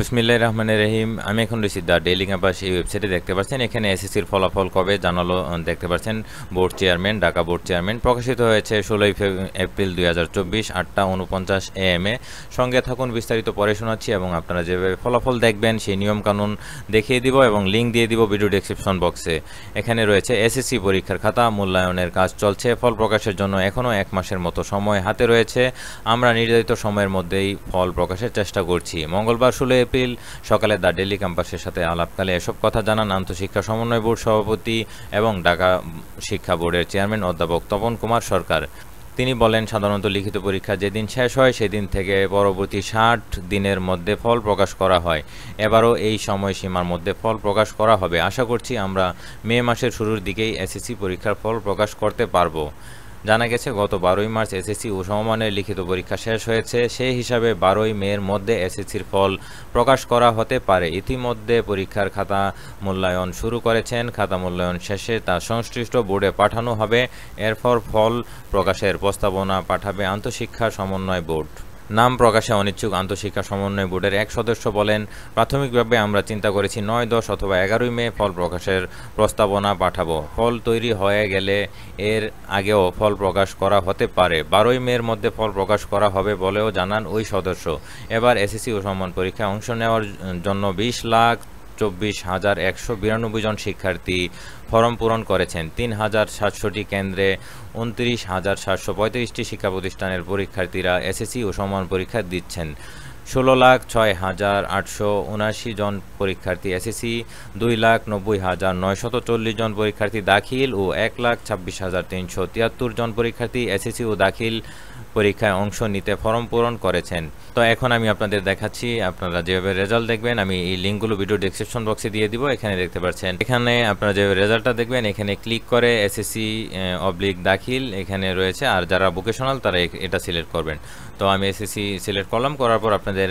বিসমিল্লাহ রহমান রহিম আমি এখন রয়েছি দ্য ডেইলি ক্যাম্পাস এই ওয়েবসাইটে দেখতে পাচ্ছেন এখানে এসএসসির ফলাফল কবে জানালো দেখতে পাচ্ছেন board chairman Dhaka board chairman প্রকাশিত হয়েছে ষোলোই এপ্রিল দুই হাজার চব্বিশ আটটা উনপঞ্চাশ এ এম এ সঙ্গে থাকুন বিস্তারিত পরে শোনাচ্ছি এবং আপনারা যেভাবে ফলাফল দেখবেন সেই নিয়মকানুন দেখিয়ে দিব এবং লিঙ্ক দিয়ে দিব ভিডিও ডিসক্রিপশন বক্সে এখানে রয়েছে এসএসসি পরীক্ষার খাতা মূল্যায়নের কাজ চলছে ফল প্রকাশের জন্য এখনও এক মাসের মতো সময় হাতে রয়েছে আমরা নির্ধারিত সময়ের মধ্যেই ফল প্রকাশের চেষ্টা করছি মঙ্গলবার ষোলো এপ্রিল সকালে দ্য ডেলি ক্যাম্পাসের সাথে আলাপকালে এসব কথা জানান আন্তঃশিক্ষা সমন্বয় বোর্ড সভাপতি এবং ঢাকা শিক্ষা বোর্ডের চেয়ারম্যান অধ্যাপক তপন কুমার সরকার তিনি বলেন সাধারণত লিখিত পরীক্ষা যেদিন শেষ হয় সেদিন থেকে পরবর্তী ষাট দিনের মধ্যে ফল প্রকাশ করা হয় এবারও এই সময়সীমার মধ্যে ফল প্রকাশ করা হবে আশা করছি আমরা মে মাসের শুরুর দিকেই এসএসসি পরীক্ষার ফল প্রকাশ করতে পারবো জানা গেছে গত বারোই মার্চ এসএসসি ও সমমানের লিখিত পরীক্ষা শেষ হয়েছে সেই হিসাবে বারোই মের মধ্যে এসএসসির ফল প্রকাশ করা হতে পারে ইতিমধ্যে পরীক্ষার খাতা মূল্যায়ন শুরু করেছেন খাতা মূল্যায়ন শেষে তা সংশ্লিষ্ট বোর্ডে পাঠানো হবে এরপর ফল প্রকাশের প্রস্তাবনা পাঠাবে আন্তঃশিক্ষা সমন্বয় বোর্ড নাম প্রকাশে অনিচ্ছুক আন্তঃশিক্ষা সমন্বয় বোর্ডের এক সদস্য বলেন প্রাথমিকভাবে আমরা চিন্তা করেছি নয় দশ অথবা এগারোই মে ফল প্রকাশের প্রস্তাবনা পাঠাবো ফল তৈরি হয়ে গেলে এর আগেও ফল প্রকাশ করা হতে পারে বারোই মেয়ের মধ্যে ফল প্রকাশ করা হবে বলেও জানান ওই সদস্য এবার এসএসসি ও সম্মান পরীক্ষায় অংশ নেওয়ার জন্য বিশ লাখ চব্বিশ হাজার একশো বিরানব্বই জন শিক্ষার্থী ফরম পূরণ করেছেন তিন হাজার সাতশোটি কেন্দ্রে উনত্রিশ হাজার সাতশো পঁয়ত্রিশটি শিক্ষা প্রতিষ্ঠানের পরীক্ষার্থীরা এসএসসি ও সমান পরীক্ষা দিচ্ছেন ষোলো লাখ ছয় হাজার আটশো উনাশি জন পরীক্ষার্থী এসএসসি দুই লাখ নব্বই হাজার নয়শত চল্লিশ জন পরীক্ষার্থী দাখিল ও এক লাখ ছাব্বিশ হাজার তিনশো তিয়াত্তর জন পরীক্ষার্থী এসএসসি ও দাখিল পরীক্ষায় অংশ নিতে ফর্ম পূরণ করেছেন তো এখন আমি আপনাদের দেখাচ্ছি আপনারা যেভাবে রেজাল্ট দেখবেন আমি এই লিঙ্কগুলো ভিডিও ডিসক্রিপশন বক্সে দিয়ে দিব এখানে দেখতে পাচ্ছেন এখানে আপনারা যেভাবে রেজাল্টটা দেখবেন এখানে ক্লিক করে এসএসসি অবলিক দাখিল এখানে রয়েছে আর যারা ভোকেশনাল তারা এটা সিলেক্ট করবেন তো আমি এসএসসি সিলেক্ট করলাম করার পর আপনাদের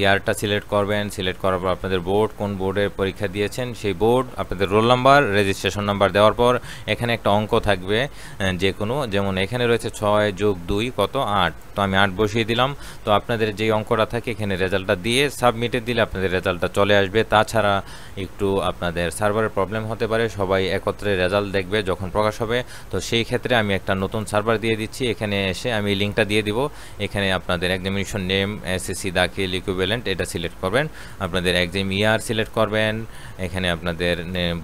ইয়ারটা সিলেক্ট করবেন সিলেক্ট করার পর আপনাদের বোর্ড কোন বোর্ডের পরীক্ষা দিয়েছেন সেই বোর্ড আপনাদের রোল নাম্বার রেজিস্ট্রেশন নাম্বার দেওয়ার পর এখানে একটা অঙ্ক থাকবে যে কোনো যেমন এখানে রয়েছে ছয় যোগ দুই কত আট তো আমি আট বসিয়ে দিলাম তো আপনাদের যেই অঙ্কটা থাকে এখানে রেজাল্টটা দিয়ে সাবমিটে দিলে আপনাদের রেজাল্টটা চলে আসবে তাছাড়া একটু আপনাদের সার্ভারের প্রবলেম হতে পারে সবাই একত্রে রেজাল্ট দেখবে যখন প্রকাশ হবে তো সেই ক্ষেত্রে আমি একটা নতুন সার্ভার দিয়ে দিচ্ছি এখানে এসে আমি লিঙ্কটা দিয়ে দিব এখানে আপনাদের examination name SSC Dakhil equivalent এটা সিলেক্ট করবেন আপনাদের এক্সাম ইয়ার সিলেক্ট করবেন এখানে আপনাদের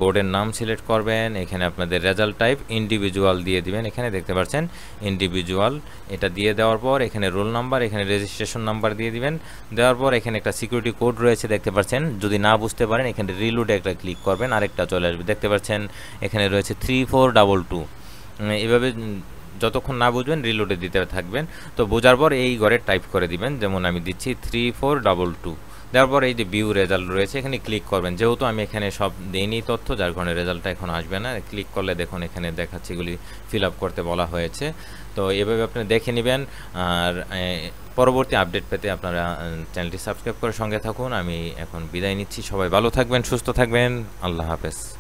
বোর্ডের নাম সিলেক্ট করবেন এখানে আপনাদের রেজাল্ট টাইপ ইন্ডিভিজুয়াল দিয়ে দিবেন এখানে দেখতে পাচ্ছেন ইন্ডিভিজুয়াল এটা দিয়ে দেওয়ার পর এখানে রোল নাম্বার এখানে রেজিস্ট্রেশন নাম্বার দিয়ে দিবেন দেওয়ার পর এখানে একটা সিকিউরিটি কোড রয়েছে দেখতে পাচ্ছেন যদি না বুঝতে পারেন এখানে রিলুড একটা ক্লিক করবেন আরেকটা চলে আসবে দেখতে পাচ্ছেন এখানে রয়েছে থ্রি ফোর ডাবল টু এভাবে যতক্ষণ না বুঝবেন রিলোডে দিতে থাকবেন তো বোঝার পর এই ঘরে টাইপ করে দিবেন যেমন আমি দিচ্ছি থ্রি ফোর ডবল টু তারপর এই যে ভিউ রেজাল্ট রয়েছে এখানে ক্লিক করবেন যেহেতু আমি এখানে সব দেইনি তথ্য যার কারণে রেজাল্টটা এখন আসবে না ক্লিক করলে দেখুন এখানে দেখাচ্ছে এগুলি ফিল আপ করতে বলা হয়েছে তো এভাবে আপনি দেখে নেবেন আর পরবর্তী আপডেট পেতে আপনারা চ্যানেলটি সাবস্ক্রাইব করে সঙ্গে থাকুন আমি এখন বিদায় নিচ্ছি সবাই ভালো থাকবেন সুস্থ থাকবেন আল্লাহ হাফেজ